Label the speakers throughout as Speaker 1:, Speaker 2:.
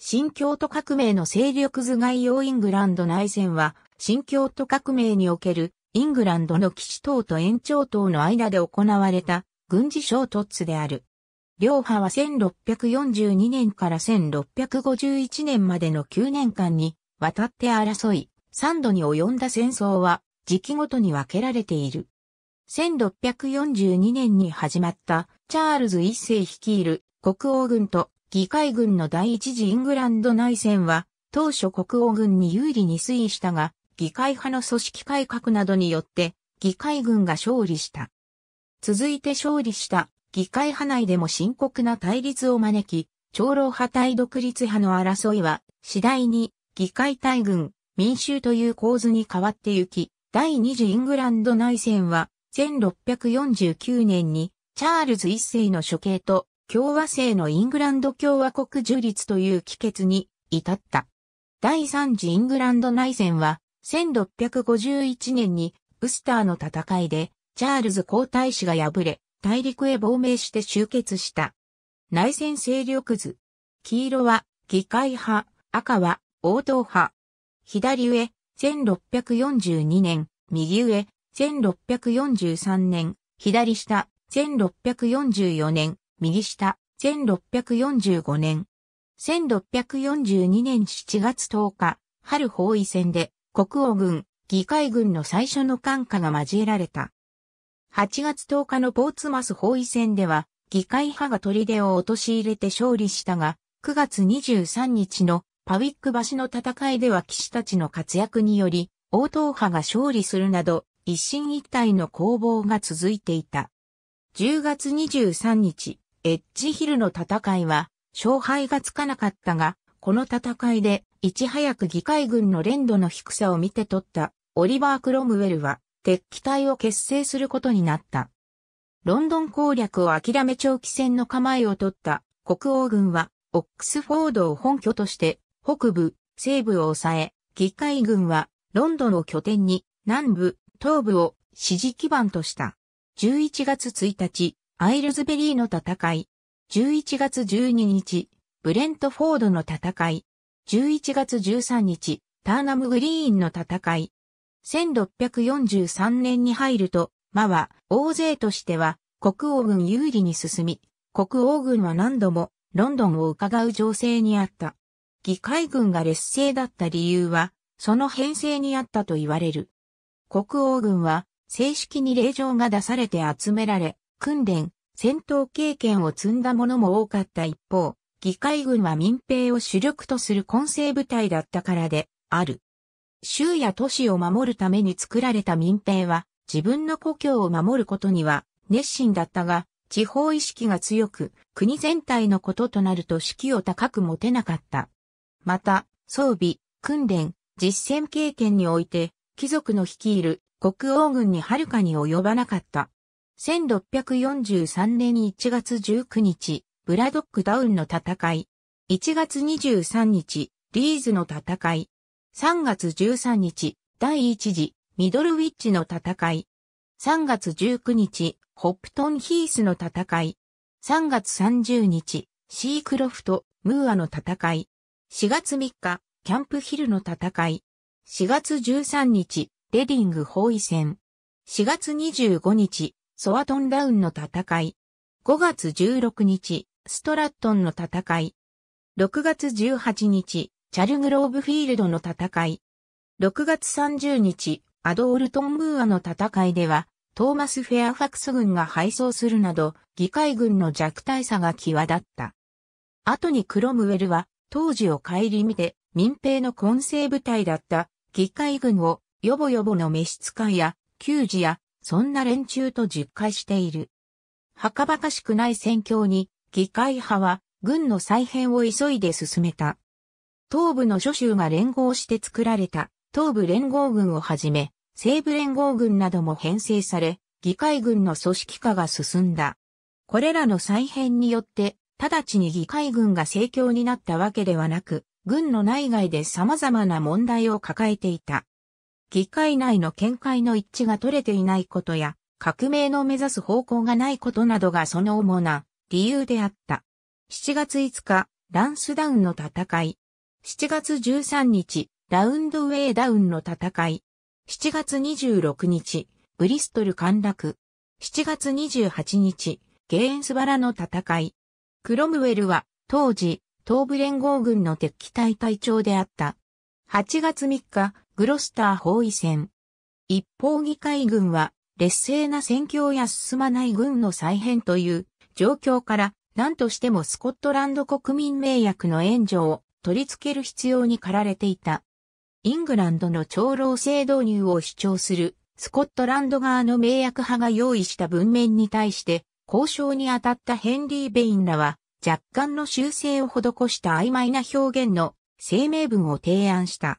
Speaker 1: 新京都革命の勢力図概要イングランド内戦は、新京都革命におけるイングランドの基地等と延長等の間で行われた軍事衝突である。両派は1642年から1651年までの9年間に渡って争い、3度に及んだ戦争は時期ごとに分けられている。1642年に始まったチャールズ一世率いる国王軍と議会軍の第一次イングランド内戦は、当初国王軍に有利に推移したが、議会派の組織改革などによって、議会軍が勝利した。続いて勝利した議会派内でも深刻な対立を招き、長老派対独立派の争いは、次第に議会大軍、民衆という構図に変わってゆき、第二次イングランド内戦は、1649年にチャールズ一世の処刑と共和制のイングランド共和国樹立という帰結に至った。第三次イングランド内戦は、1651年にウスターの戦いで、チャールズ皇太子が敗れ、大陸へ亡命して集結した。内戦勢力図。黄色は議会派、赤は王党派。左上、1642年、右上、1643年、左下、1644年、右下、1645年。1642年7月10日、春包囲戦で、国王軍、議会軍の最初の艦下が交えられた。8月10日のポーツマス包囲戦では、議会派が砦を陥れて勝利したが、9月23日のパウィック橋の戦いでは騎士たちの活躍により、王党派が勝利するなど、一進一退の攻防が続いていた。10月23日、エッジヒルの戦いは、勝敗がつかなかったが、この戦いで、いち早く議会軍の連度の低さを見て取った、オリバー・クロムウェルは、敵機隊を結成することになった。ロンドン攻略を諦め長期戦の構えを取った国王軍は、オックスフォードを本拠として、北部、西部を抑え、議会軍は、ロンドンを拠点に、南部、東部を支持基盤とした。11月1日、アイルズベリーの戦い。11月12日、ブレントフォードの戦い。11月13日、ターナムグリーンの戦い。1643年に入ると、マは、大勢としては、国王軍有利に進み、国王軍は何度も、ロンドンを伺う情勢にあった。議会軍が劣勢だった理由は、その編成にあったと言われる。国王軍は、正式に令状が出されて集められ、訓練、戦闘経験を積んだ者も多かった一方、議会軍は民兵を主力とする混成部隊だったからで、ある。州や都市を守るために作られた民兵は、自分の故郷を守ることには熱心だったが、地方意識が強く、国全体のこととなると士気を高く持てなかった。また、装備、訓練、実戦経験において、貴族の率いる国王軍にはるかに及ばなかった。1643年1月19日、ブラドックダウンの戦い。1月23日、リーズの戦い。3月13日、第1次、ミドルウィッチの戦い。3月19日、ホップトンヒースの戦い。3月30日、シークロフト、ムーアの戦い。4月3日、キャンプヒルの戦い。4月13日、レディング包囲戦。4月25日、ソワトンダウンの戦い。5月16日、ストラットンの戦い。6月18日、チャルグローブフィールドの戦い。6月30日、アドールトンムーアの戦いでは、トーマス・フェアファクス軍が敗走するなど、議会軍の弱体さが際立った。後にクロムウェルは、当時を顧みて、民兵の混成部隊だった、議会軍を、よぼよぼの召使いや、給仕や、そんな連中と実会している。はかばかしくない戦況に、議会派は軍の再編を急いで進めた。東部の諸州が連合して作られた東部連合軍をはじめ、西部連合軍なども編成され、議会軍の組織化が進んだ。これらの再編によって、直ちに議会軍が盛況になったわけではなく、軍の内外で様々な問題を抱えていた。議会内の見解の一致が取れていないことや、革命の目指す方向がないことなどがその主な理由であった。7月5日、ランスダウンの戦い。7月13日、ラウンドウェイダウンの戦い。7月26日、ブリストル陥落。7月28日、ゲーンスバラの戦い。クロムウェルは、当時、東部連合軍の敵機隊隊長であった。8月3日、グロスター包囲戦。一方議会軍は劣勢な戦況や進まない軍の再編という状況から何としてもスコットランド国民名約の援助を取り付ける必要に駆られていた。イングランドの長老制導入を主張するスコットランド側の名約派が用意した文面に対して交渉に当たったヘンリー・ベインらは若干の修正を施した曖昧な表現の声明文を提案した。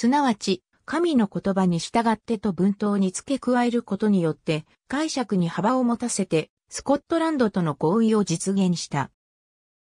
Speaker 1: すなわち、神の言葉に従ってと文頭に付け加えることによって、解釈に幅を持たせて、スコットランドとの合意を実現した。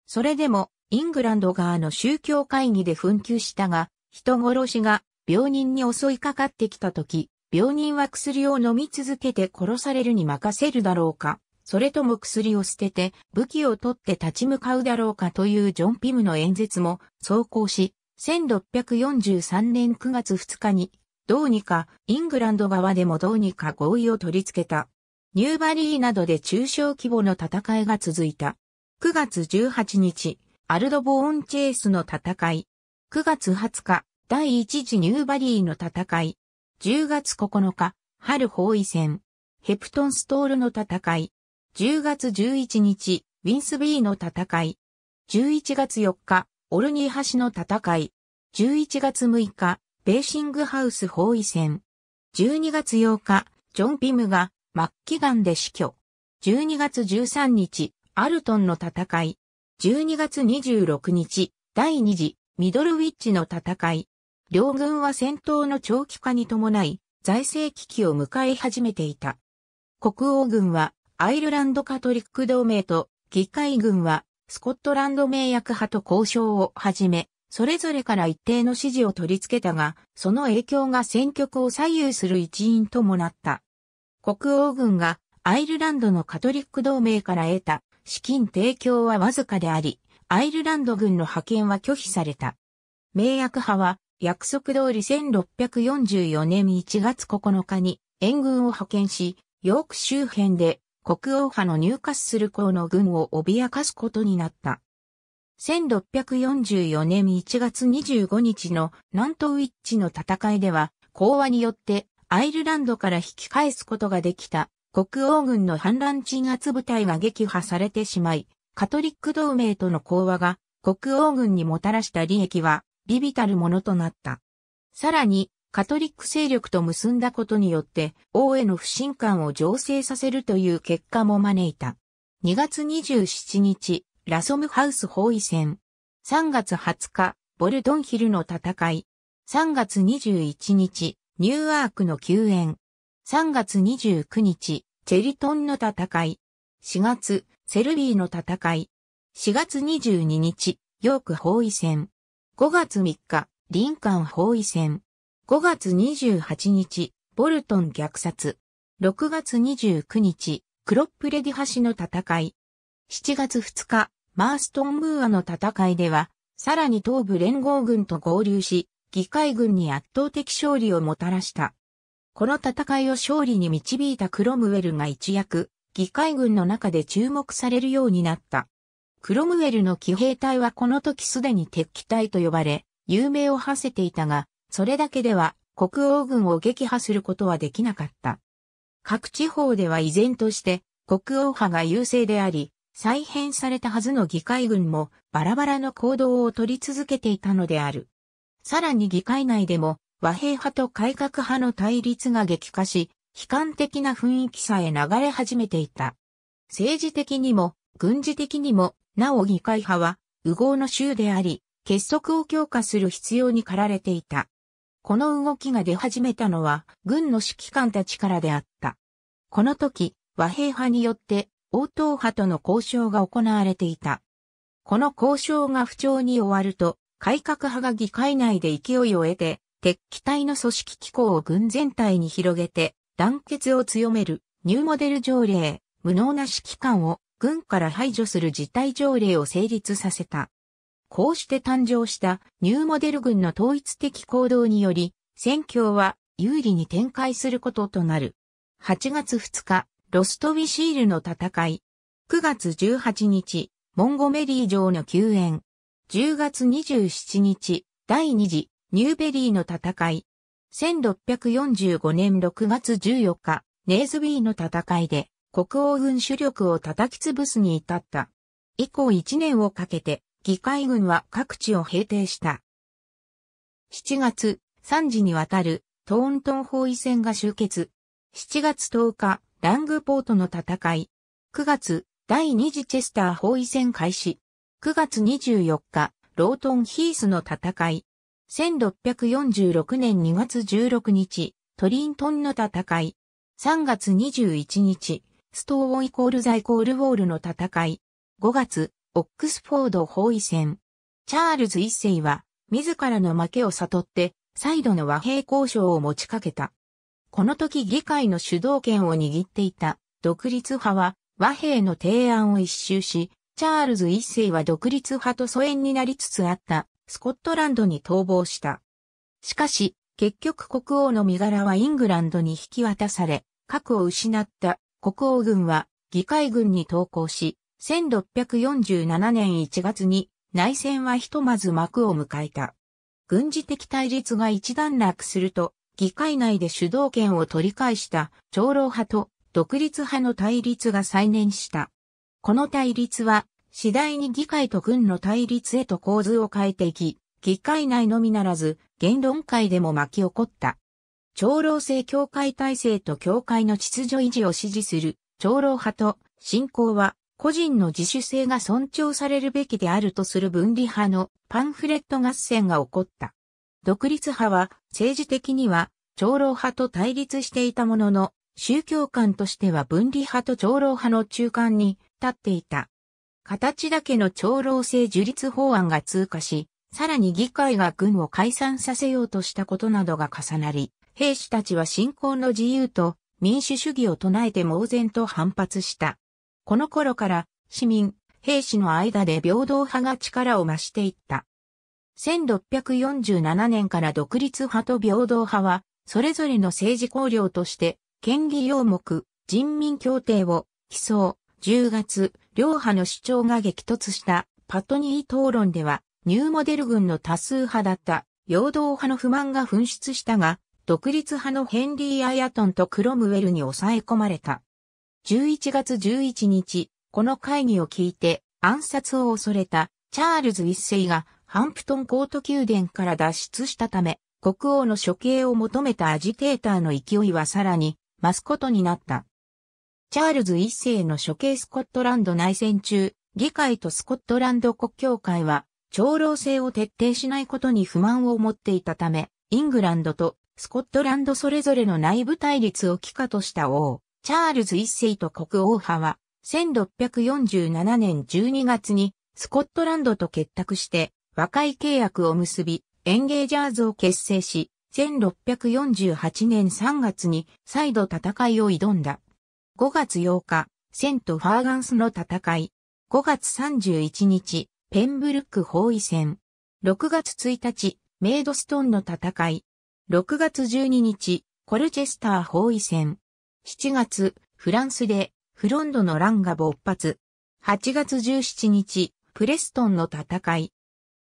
Speaker 1: それでも、イングランド側の宗教会議で紛糾したが、人殺しが病人に襲いかかってきた時、病人は薬を飲み続けて殺されるに任せるだろうか、それとも薬を捨てて武器を取って立ち向かうだろうかというジョン・ピムの演説も走行し、1643年9月2日に、どうにかイングランド側でもどうにか合意を取り付けた。ニューバリーなどで中小規模の戦いが続いた。9月18日、アルドボーンチェースの戦い。9月20日、第1次ニューバリーの戦い。10月9日、春包囲戦。ヘプトンストールの戦い。10月11日、ウィンスビーの戦い。11月4日、オルニー橋の戦い。11月6日、ベーシングハウス包囲戦。12月8日、ジョン・ピムが末期ンで死去。12月13日、アルトンの戦い。12月26日、第2次ミドルウィッチの戦い。両軍は戦闘の長期化に伴い、財政危機を迎え始めていた。国王軍はアイルランドカトリック同盟と議会軍はスコットランド名役派と交渉を始め、それぞれから一定の支持を取り付けたが、その影響が戦局を左右する一因ともなった。国王軍がアイルランドのカトリック同盟から得た資金提供はわずかであり、アイルランド軍の派遣は拒否された。名役派は約束通り1644年1月9日に援軍を派遣し、ヨーク周辺で国王派の入荷するッの軍を脅かすことになった。1644年1月25日の南東ウィッチの戦いでは、講和によってアイルランドから引き返すことができた国王軍の反乱鎮圧部隊が撃破されてしまい、カトリック同盟との講和が国王軍にもたらした利益は、微々たるものとなった。さらに、カトリック勢力と結んだことによって、王への不信感を醸成させるという結果も招いた。2月27日、ラソムハウス包囲戦。3月20日、ボルドンヒルの戦い。3月21日、ニューアークの救援。3月29日、チェリトンの戦い。4月、セルビーの戦い。4月22日、ヨーク包囲戦。5月3日、リンカン包囲戦。5月28日、ボルトン虐殺。6月29日、クロップレディ橋の戦い。7月2日、マーストンムーアの戦いでは、さらに東部連合軍と合流し、議会軍に圧倒的勝利をもたらした。この戦いを勝利に導いたクロムウェルが一躍、議会軍の中で注目されるようになった。クロムウェルの騎兵隊はこの時すでに敵機隊と呼ばれ、有名を馳せていたが、それだけでは国王軍を撃破することはできなかった。各地方では依然として国王派が優勢であり、再編されたはずの議会軍もバラバラの行動を取り続けていたのである。さらに議会内でも和平派と改革派の対立が激化し、悲観的な雰囲気さえ流れ始めていた。政治的にも軍事的にも、なお議会派は、右合の州であり、結束を強化する必要に駆られていた。この動きが出始めたのは軍の指揮官たちからであった。この時、和平派によって応答派との交渉が行われていた。この交渉が不調に終わると、改革派が議会内で勢いを得て、敵機体の組織機構を軍全体に広げて、団結を強めるニューモデル条例、無能な指揮官を軍から排除する事態条例を成立させた。こうして誕生したニューモデル軍の統一的行動により、戦況は有利に展開することとなる。8月2日、ロストビシールの戦い。9月18日、モンゴメリー城の救援。10月27日、第2次、ニューベリーの戦い。1645年6月14日、ネーズビーの戦いで、国王軍主力を叩き潰すに至った。以降1年をかけて、議会軍は各地を平定した。7月、3時にわたるトーントン包囲戦が終結。7月10日、ラングポートの戦い。9月、第2次チェスター包囲戦開始。9月24日、ロートンヒースの戦い。1646年2月16日、トリントンの戦い。3月21日、ストーウォイコールザイコールウォールの戦い。5月、オックスフォード包囲戦。チャールズ一世は、自らの負けを悟って、再度の和平交渉を持ちかけた。この時議会の主導権を握っていた独立派は和平の提案を一周し、チャールズ一世は独立派と疎遠になりつつあったスコットランドに逃亡した。しかし、結局国王の身柄はイングランドに引き渡され、核を失った国王軍は議会軍に投降し、1647年1月に内戦はひとまず幕を迎えた。軍事的対立が一段落すると、議会内で主導権を取り返した長老派と独立派の対立が再燃した。この対立は次第に議会と軍の対立へと構図を変えていき、議会内のみならず言論会でも巻き起こった。長老制教会体制と教会の秩序維持を支持する長老派と信仰は個人の自主性が尊重されるべきであるとする分離派のパンフレット合戦が起こった。独立派は政治的には長老派と対立していたものの、宗教観としては分離派と長老派の中間に立っていた。形だけの長老制樹立法案が通過し、さらに議会が軍を解散させようとしたことなどが重なり、兵士たちは信仰の自由と民主主義を唱えて猛然と反発した。この頃から市民、兵士の間で平等派が力を増していった。1647年から独立派と平等派は、それぞれの政治綱領として、権利要目、人民協定を、起草、10月、両派の主張が激突したパトニー討論では、ニューモデル軍の多数派だった陽動派の不満が噴出したが、独立派のヘンリー・アヤトンとクロムウェルに抑え込まれた。11月11日、この会議を聞いて暗殺を恐れたチャールズ一世がハンプトンコート宮殿から脱出したため、国王の処刑を求めたアジテーターの勢いはさらに増すことになった。チャールズ一世の処刑スコットランド内戦中、議会とスコットランド国教会は、長老制を徹底しないことに不満を持っていたため、イングランドとスコットランドそれぞれの内部対立を帰化とした王。チャールズ一世と国王派は、1647年12月にスコットランドと結託して和解契約を結び、エンゲージャーズを結成し、1648年3月に再度戦いを挑んだ。5月8日、セント・ファーガンスの戦い。5月31日、ペンブルック包囲戦。6月1日、メイドストンの戦い。6月12日、コルチェスター包囲戦。7月、フランスでフロンドの乱が勃発。8月17日、プレストンの戦い。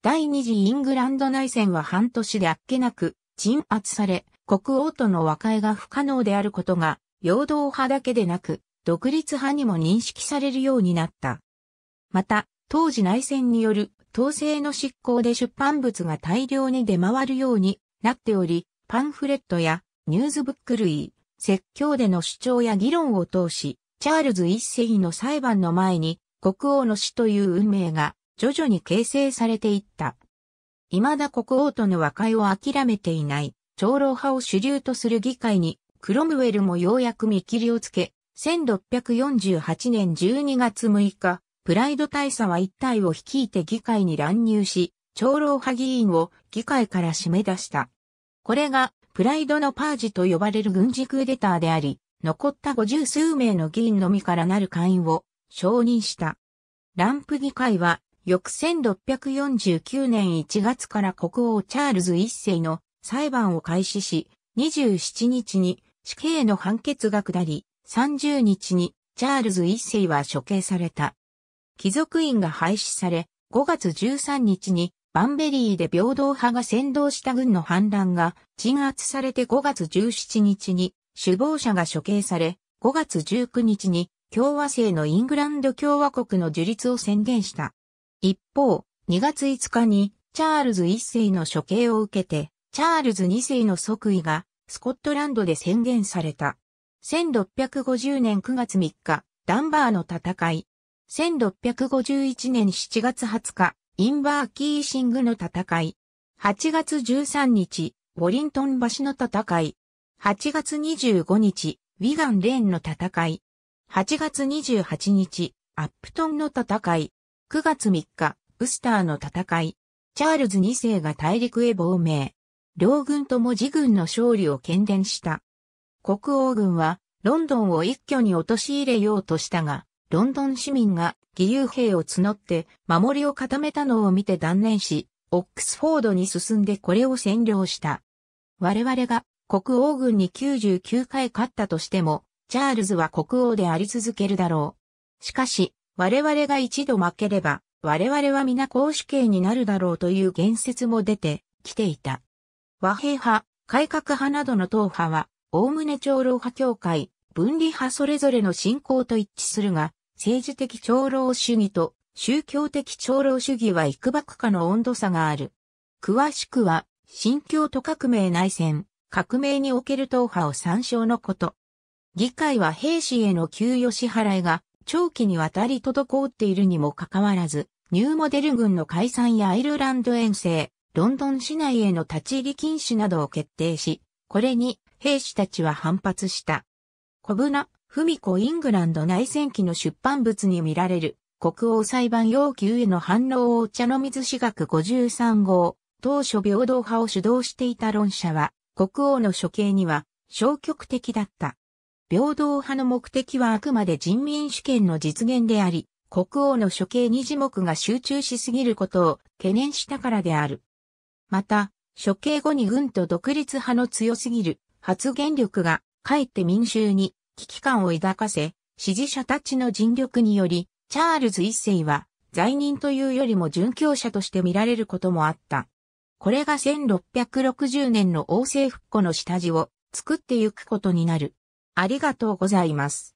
Speaker 1: 第二次イングランド内戦は半年であっけなく鎮圧され、国王との和解が不可能であることが、陽動派だけでなく、独立派にも認識されるようになった。また、当時内戦による統制の執行で出版物が大量に出回るようになっており、パンフレットやニュースブック類、説教での主張や議論を通し、チャールズ一世の裁判の前に国王の死という運命が徐々に形成されていった。未だ国王との和解を諦めていない長老派を主流とする議会にクロムウェルもようやく見切りをつけ、1648年12月6日、プライド大佐は一体を率いて議会に乱入し、長老派議員を議会から締め出した。これがプライドのパージと呼ばれる軍事クーデターであり、残った五十数名の議員のみからなる会員を承認した。ランプ議会は、翌1649年1月から国王チャールズ一世の裁判を開始し、27日に死刑の判決が下り、30日にチャールズ一世は処刑された。貴族院が廃止され、5月13日にバンベリーで平等派が先導した軍の反乱が鎮圧されて5月17日に首謀者が処刑され、5月19日に共和制のイングランド共和国の樹立を宣言した。一方、2月5日にチャールズ1世の処刑を受けて、チャールズ2世の即位がスコットランドで宣言された。1650年9月3日、ダンバーの戦い。1651年7月20日、インバーキーシングの戦い。8月13日、ウォリントン橋の戦い。8月25日、ウィガン・レーンの戦い。8月28日、アップトンの戦い。9月3日、ウスターの戦い。チャールズ2世が大陸へ亡命。両軍とも自軍の勝利を喧伝した。国王軍は、ロンドンを一挙に陥れようとしたが、ロンドン市民が義勇兵を募って守りを固めたのを見て断念し、オックスフォードに進んでこれを占領した。我々が国王軍に99回勝ったとしても、チャールズは国王であり続けるだろう。しかし、我々が一度負ければ、我々は皆公主刑になるだろうという言説も出てきていた。和平派、改革派などの党派は、おおむね長老派協会、分離派それぞれの信仰と一致するが、政治的長老主義と宗教的長老主義は幾ばくかの温度差がある。詳しくは、新教都革命内戦、革命における党派を参照のこと。議会は兵士への給与支払いが長期にわたり滞っているにもかかわらず、ニューモデル軍の解散やアイルランド遠征、ロンドン市内への立ち入り禁止などを決定し、これに兵士たちは反発した。コブナ文子イングランド内戦期の出版物に見られる、国王裁判要求への反応を茶の水史学53号、当初平等派を主導していた論者は、国王の処刑には消極的だった。平等派の目的はあくまで人民主権の実現であり、国王の処刑に字幕が集中しすぎることを懸念したからである。また、処刑後に軍と独立派の強すぎる発言力が、かえって民衆に危機感を抱かせ、支持者たちの尽力により、チャールズ一世は罪人というよりも殉教者として見られることもあった。これが1660年の王政復古の下地を作ってゆくことになる。ありがとうございます。